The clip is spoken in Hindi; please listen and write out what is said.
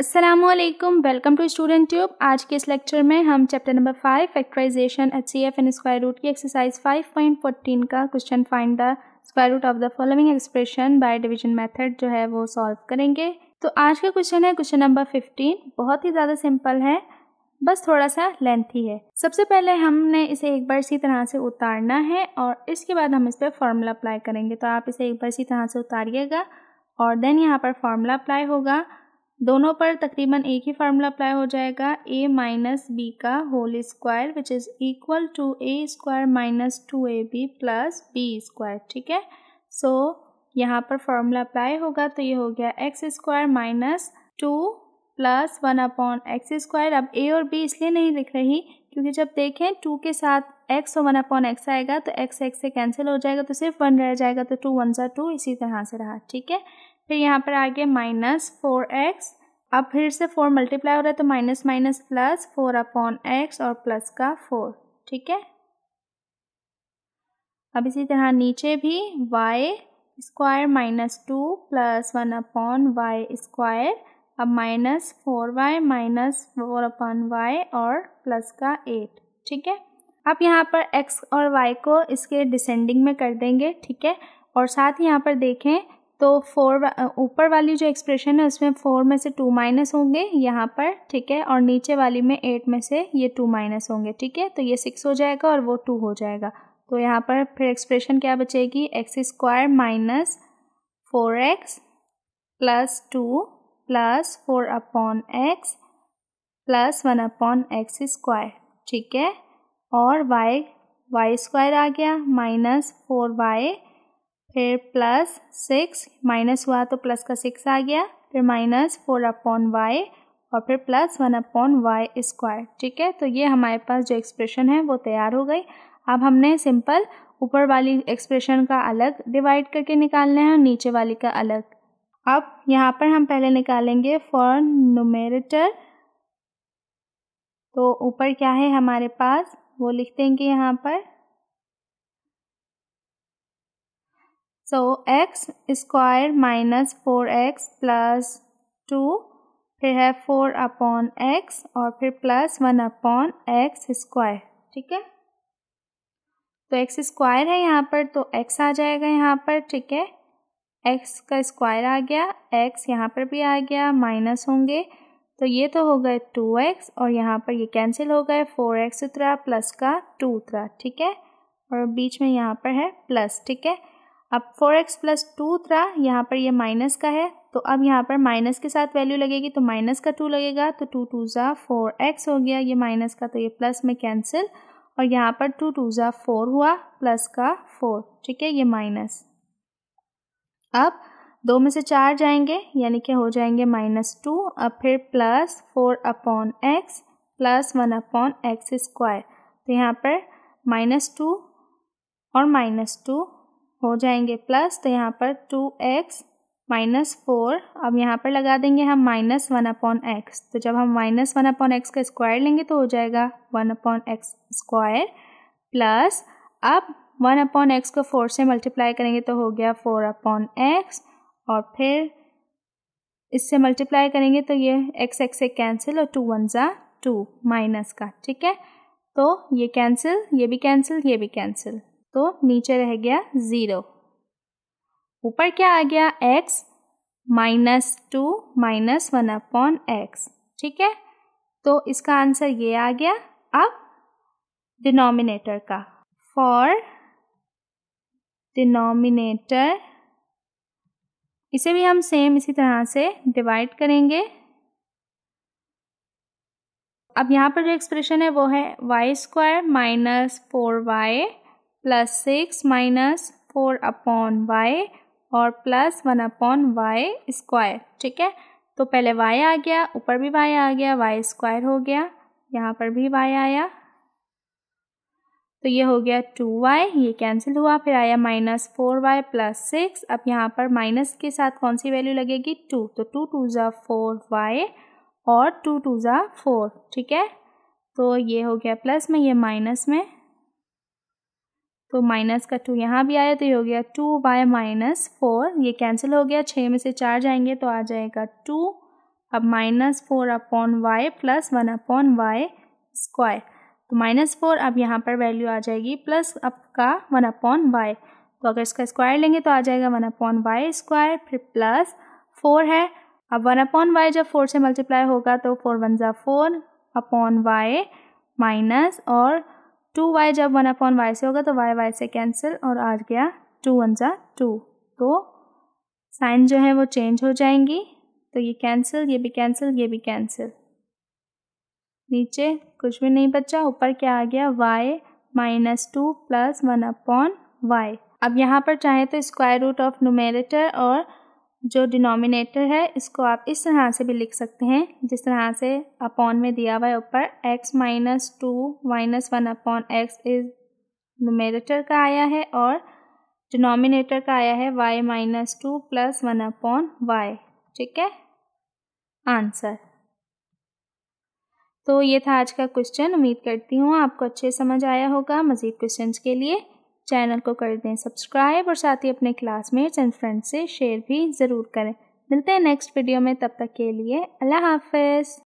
Aslam welcome to Student Tube आज के इस लेक्चर में हम chapter number five factorization H C F and square root की एक्सरसाइज 5.14 का question find the square root of the following expression by division method जो है वो सॉल्व करेंगे तो आज का क्वेश्चन है क्वेश्चन नंबर 15 बहुत ही ज़्यादा सिंपल है बस थोड़ा सा लेंथी है सबसे पहले हमने इसे एक बार इसी तरह से उतारना है और इसके बाद हम इस पर फार्मूला अप्लाई करेंगे तो आप इसे एक बार इसी तरह से उतारिएगा और देन यहाँ पर फार्मूला अप्लाई होगा दोनों पर तकरीबन एक ही फार्मूला अप्लाई हो जाएगा ए माइनस बी का whole square which is equal to A square minus two A B plus B square ठीक है सो यहाँ पर फार्मूला अप्लाई होगा तो ये हो गया X square minus two plus one upon x square अब ए और बी इसलिए नहीं लिख रही क्योंकि जब देखें टू के साथ एक्स और वन अपॉन एक्स आएगा तो एक्स एक्स से कैंसिल हो जाएगा तो सिर्फ वन रह जाएगा तो टू वन सा टू इसी तरह से रहा ठीक है फिर यहाँ पर आ गया माइनस फोर एक्स अब फिर से फोर मल्टीप्लाई हो रहा है तो minus minus plus four upon X और प्लस का फोर ठीक है अब इसी तरह नीचे भी Y square minus two plus one upon Y square अब minus four Y minus four upon Y और प्लस का एट ठीक है अब यहाँ पर एक्स और वाई को इसके डिसेंडिंग में कर देंगे ठीक है और साथ ही यहाँ पर देखें तो फोर ऊपर वाली जो एक्सप्रेशन है उसमें फोर में से टू माइनस होंगे यहाँ पर ठीक है और नीचे वाली में एट में से ये टू माइनस होंगे ठीक है तो ये सिक्स हो जाएगा और वो टू हो जाएगा तो यहाँ पर फिर एक्सप्रेशन क्या बचेगी X square minus four X plus two plus four upon x plus one upon x square ठीक है और वाई वाई स्क्वायर आ गया माइनस फोर वाई फिर प्लस सिक्स माइनस हुआ तो प्लस का सिक्स आ गया फिर माइनस फोर अपॉन वाई और फिर plus one upon Y square ठीक है तो ये हमारे पास जो एक्सप्रेशन है वो तैयार हो गई अब हमने सिंपल ऊपर वाली एक्सप्रेशन का अलग डिवाइड करके निकालना है और नीचे वाली का अलग अब यहाँ पर हम पहले निकालेंगे फॉर नोमेरेटर तो ऊपर क्या है हमारे पास वो लिख देंगे यहाँ पर so X square minus four X plus two फिर है फोर अपॉन एक्स और फिर plus one upon x square ठीक है तो एक्स स्क्वायर है यहाँ पर तो एक्स आ जाएगा यहाँ पर ठीक है एक्स का स्क्वायर आ गया एक्स यहाँ पर भी आ गया माइनस होंगे तो ये तो हो गए टू एक्स और यहाँ पर ये कैंसिल हो गए फोर एक्स उतरा प्लस का टू उतरा ठीक है और बीच में यहाँ पर है प्लस ठीक है अब फोर एक्स प्लस टू था यहाँ पर ये माइनस का है तो अब यहाँ पर माइनस के साथ वैल्यू लगेगी तो माइनस का टू लगेगा तो टू टू ज़ा फोर एक्स हो गया ये माइनस का तो ये प्लस में कैंसिल और यहाँ पर टू टू ज़ा फोर हुआ प्लस का फोर ठीक है ये माइनस अब दो में से चार जाएंगे यानी कि हो जाएंगे माइनस टू अब फिर plus four upon x plus one upon x square तो यहाँ पर माइनस टू और माइनस टू हो जाएंगे प्लस तो यहाँ पर टू एक्स माइनस फोर अब यहाँ पर लगा देंगे हम माइनस वन अपॉन एक्स तो जब हम माइनस वन अपॉन एक्स का स्क्वायर लेंगे तो हो जाएगा one upon x square plus अब वन अपॉन एक्स को फोर से मल्टीप्लाई करेंगे तो हो गया फोर अपॉन एक्स और फिर इससे मल्टीप्लाई करेंगे तो ये एक्स एक्स से कैंसिल और टू वन ज़ा टू माइनस का ठीक है तो ये कैंसिल ये भी कैंसिल ये भी कैंसिल तो नीचे रह गया ज़ीरो ऊपर क्या आ गया x minus two minus one upon x ठीक है तो इसका आंसर ये आ गया अब डिनोमिनेटर का फॉर डिनोमिनेटर इसे भी हम सेम इसी तरह से डिवाइड करेंगे अब यहाँ पर जो एक्सप्रेशन है वो है y square minus four y plus six minus four upon Y और plus one upon Y square ठीक है तो पहले वाई आ गया ऊपर भी वाई आ गया वाई स्क्वायर हो गया यहाँ पर भी वाई आया तो ये हो गया टू वाई ये कैंसिल हुआ फिर आया minus four y plus six अब यहाँ पर माइनस के साथ कौन सी वैल्यू लगेगी टू तो टू टू ज़ा फोर वाई और टू टू ज़ा फोर ठीक है तो ये हो गया प्लस में ये माइनस में तो माइनस का टू यहाँ भी आया तो ये हो गया टू वाई माइनस फोर ये कैंसिल हो गया छः में से चार जाएंगे तो आ जाएगा टू अब minus four upon y plus one upon Y square तो माइनस फोर अब यहाँ पर वैल्यू आ जाएगी प्लस अब का वन अपॉन वाई तो अगर इसका स्क्वायर लेंगे तो आ जाएगा वन अपॉन वाई स्क्वायर फिर प्लस फोर है अब वन अपॉन वाई जब फोर से मल्टीप्लाई होगा तो फोर वन ज़ा फोर अपॉन वाई माइनस और टू वाई जब वन अपॉन वाई से होगा तो वाई वाई से कैंसिल और आ गया टू वन ज़ा टू तो साइन जो है वो चेंज हो जाएंगी तो ये कैंसिल ये भी कैंसिल ये भी कैंसिल नीचे कुछ भी नहीं बचा ऊपर क्या आ गया y minus two plus one upon y अब यहाँ पर चाहे तो स्क्वायर रूट ऑफ नुमेरेटर और जो डिनोमिनेटर है इसको आप इस तरह से भी लिख सकते हैं जिस तरह से अपॉन में दिया हुआ है ऊपर x minus two minus one upon x is numerator का आया है और डिनोमिनेटर का आया है y minus two plus one upon y ठीक है आंसर तो ये था आज का क्वेश्चन उम्मीद करती हूँ आपको अच्छे समझ आया होगा मज़ीद क्वेश्चन के लिए चैनल को कर दें सब्सक्राइब और साथ ही अपने क्लासमेट्स एंड फ्रेंड्स से शेयर भी ज़रूर करें मिलते हैं नेक्स्ट वीडियो में तब तक के लिए अल्लाह हाफ